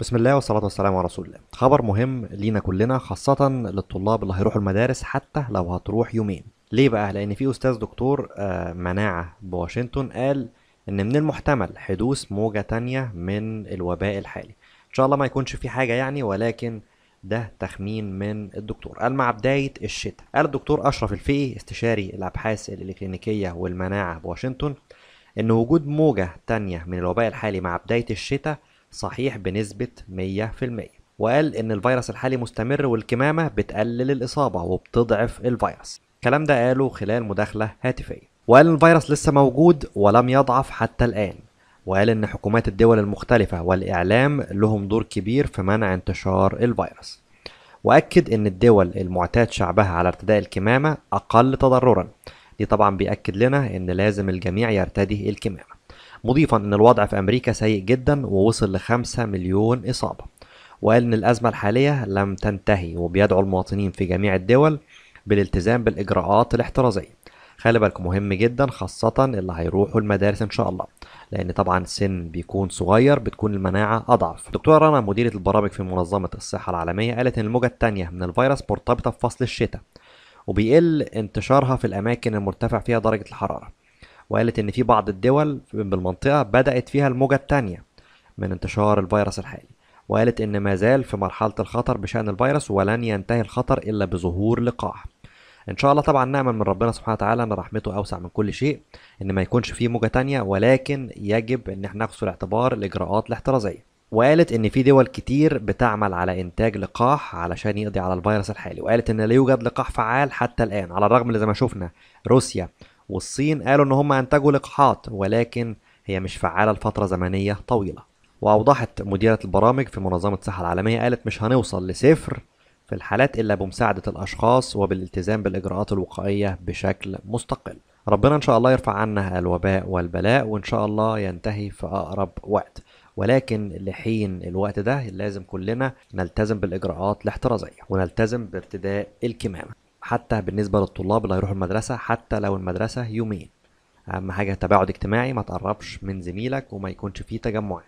بسم الله والصلاة والسلام على رسول الله خبر مهم لينا كلنا خاصة للطلاب اللي هيروحوا المدارس حتى لو هتروح يومين ليه بقى لأن في أستاذ دكتور آه، مناعة بواشنطن قال إن من المحتمل حدوث موجة تانية من الوباء الحالي إن شاء الله ما يكونش في حاجة يعني ولكن ده تخمين من الدكتور قال مع بداية الشتاء قال الدكتور أشرف الفقي استشاري الأبحاث الإلكترونيكية والمناعة بواشنطن إن وجود موجة تانية من الوباء الحالي مع بداية الشتاء صحيح بنسبة 100% وقال إن الفيروس الحالي مستمر والكمامة بتقلل الإصابة وبتضعف الفيروس الكلام ده قاله خلال مداخلة هاتفية وقال الفيروس لسه موجود ولم يضعف حتى الآن وقال إن حكومات الدول المختلفة والإعلام لهم دور كبير في منع انتشار الفيروس وأكد إن الدول المعتاد شعبها على ارتداء الكمامة أقل تضررا دي طبعا بيأكد لنا إن لازم الجميع يرتدي الكمامة مضيفا أن الوضع في أمريكا سيء جدا ووصل لخمسة مليون إصابة وقال أن الأزمة الحالية لم تنتهي وبيدعو المواطنين في جميع الدول بالالتزام بالإجراءات الاحترازية خلي بالكم مهم جدا خاصة اللي هيروحوا المدارس إن شاء الله لأن طبعا السن بيكون صغير بتكون المناعة أضعف دكتورة رنا مديرة البرامج في منظمة الصحة العالمية قالت إن الموجة الثانية من الفيروس مرتبطة بفصل الشتاء وبيقل انتشارها في الأماكن المرتفع فيها درجة الحرارة وقالت إن في بعض الدول بالمنطقة بدأت فيها الموجة الثانية من انتشار الفيروس الحالي وقالت إن ما زال في مرحلة الخطر بشأن الفيروس ولن ينتهي الخطر إلا بظهور لقاح ان شاء الله طبعا نامل من ربنا سبحانه وتعالى ان رحمته اوسع من كل شيء ان ما يكونش فيه موجه تانية ولكن يجب ان احنا ناخد في الاعتبار الاجراءات الاحترازيه وقالت ان في دول كتير بتعمل على انتاج لقاح علشان يقضي على الفيروس الحالي وقالت ان لا يوجد لقاح فعال حتى الان على الرغم اللي زي ما شفنا روسيا والصين قالوا إن هم أنتجوا لقاحات ولكن هي مش فعالة لفترة زمنية طويلة وأوضحت مديرة البرامج في منظمة الصحة العالمية قالت مش هنوصل لصفر في الحالات إلا بمساعدة الأشخاص وبالالتزام بالإجراءات الوقائية بشكل مستقل ربنا إن شاء الله يرفع عنا الوباء والبلاء وإن شاء الله ينتهي في أقرب وقت ولكن لحين الوقت ده لازم كلنا نلتزم بالإجراءات الاحترازية ونلتزم بارتداء الكمامة حتى بالنسبة للطلاب اللي هيروحوا المدرسة حتى لو المدرسة يومين أهم حاجة تباعد اجتماعي ما تقربش من زميلك وما يكونش فيه تجمعات